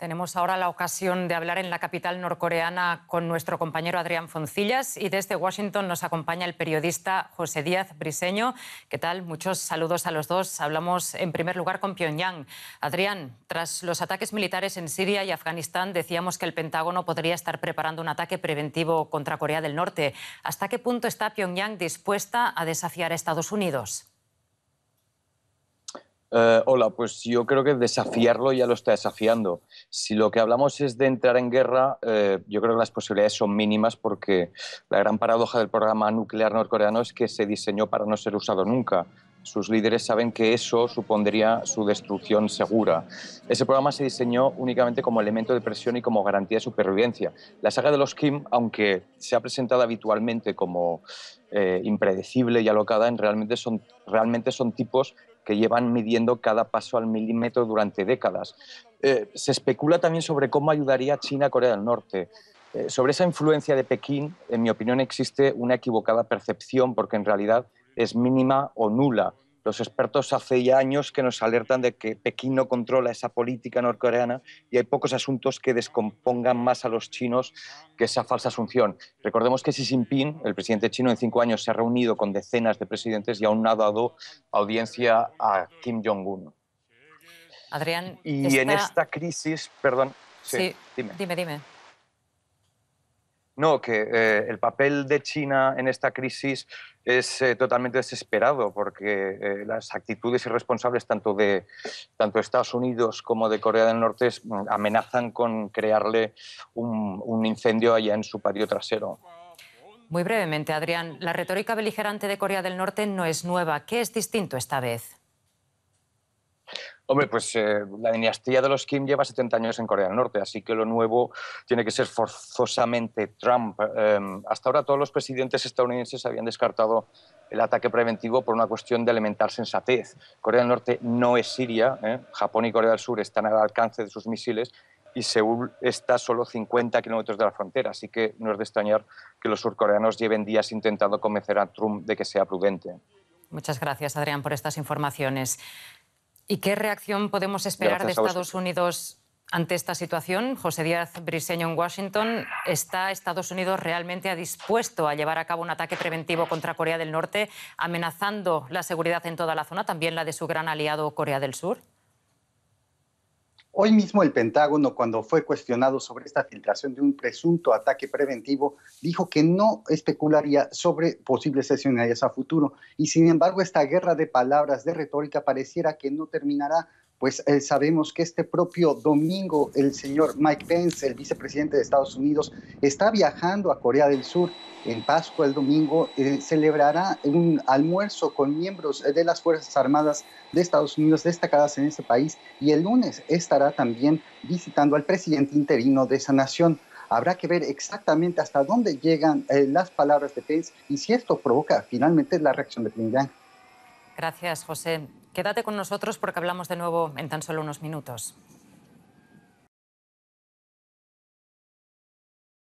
Tenemos ahora la ocasión de hablar en la capital norcoreana con nuestro compañero Adrián Foncillas y desde Washington nos acompaña el periodista José Díaz Briseño. ¿Qué tal? Muchos saludos a los dos. Hablamos en primer lugar con Pyongyang. Adrián, tras los ataques militares en Siria y Afganistán, decíamos que el Pentágono podría estar preparando un ataque preventivo contra Corea del Norte. ¿Hasta qué punto está Pyongyang dispuesta a desafiar a Estados Unidos? Eh, hola, pues yo creo que desafiarlo ya lo está desafiando. Si lo que hablamos es de entrar en guerra, eh, yo creo que las posibilidades son mínimas porque la gran paradoja del programa nuclear norcoreano es que se diseñó para no ser usado nunca. Sus líderes saben que eso supondría su destrucción segura. Ese programa se diseñó únicamente como elemento de presión y como garantía de supervivencia. La saga de los Kim, aunque se ha presentado habitualmente como eh, impredecible y alocada, en son, realmente son tipos que llevan midiendo cada paso al milímetro durante décadas. Eh, se especula también sobre cómo ayudaría China a Corea del Norte. Eh, sobre esa influencia de Pekín, en mi opinión, existe una equivocada percepción porque en realidad es mínima o nula. Los expertos hace ya años que nos alertan de que Pekín no controla esa política norcoreana y hay pocos asuntos que descompongan más a los chinos que esa falsa asunción. Recordemos que Xi Jinping, el presidente chino, en cinco años se ha reunido con decenas de presidentes y aún no ha dado audiencia a Kim Jong-un. Adrián. Y en esta crisis, perdón. Dime, dime. No, que eh, el papel de China en esta crisis es eh, totalmente desesperado porque eh, las actitudes irresponsables tanto de tanto Estados Unidos como de Corea del Norte mm, amenazan con crearle un, un incendio allá en su patio trasero. Muy brevemente, Adrián, la retórica beligerante de Corea del Norte no es nueva. ¿Qué es distinto esta vez? Hombre, pues eh, la dinastía de los Kim lleva 70 años en Corea del Norte, así que lo nuevo tiene que ser forzosamente Trump. Em, hasta ahora todos los presidentes estadounidenses habían descartado el ataque preventivo por una cuestión de elemental sensatez. Corea del Norte no es Siria, ¿eh? Japón y Corea del Sur están al alcance de sus misiles y Seúl está solo 50 kilómetros de la frontera, así que no es de extrañar que los surcoreanos lleven días intentando convencer a Trump de que sea prudente. Muchas gracias, Adrián, por estas informaciones. ¿Y qué reacción podemos esperar de Estados Unidos ante esta situación? José Díaz Briseño en Washington, ¿está Estados Unidos realmente dispuesto a llevar a cabo un ataque preventivo contra Corea del Norte, amenazando la seguridad en toda la zona, también la de su gran aliado Corea del Sur? Hoy mismo el Pentágono, cuando fue cuestionado sobre esta filtración de un presunto ataque preventivo, dijo que no especularía sobre posibles sesiones a futuro. Y sin embargo, esta guerra de palabras, de retórica, pareciera que no terminará pues eh, sabemos que este propio domingo el señor Mike Pence, el vicepresidente de Estados Unidos, está viajando a Corea del Sur. En Pascua el domingo eh, celebrará un almuerzo con miembros eh, de las Fuerzas Armadas de Estados Unidos destacadas en ese país y el lunes estará también visitando al presidente interino de esa nación. Habrá que ver exactamente hasta dónde llegan las palabras de Pence y si esto provoca finalmente la reacción de Pyongyang. Gracias, José. Quédate con nosotros porque hablamos de nuevo en tan solo unos minutos.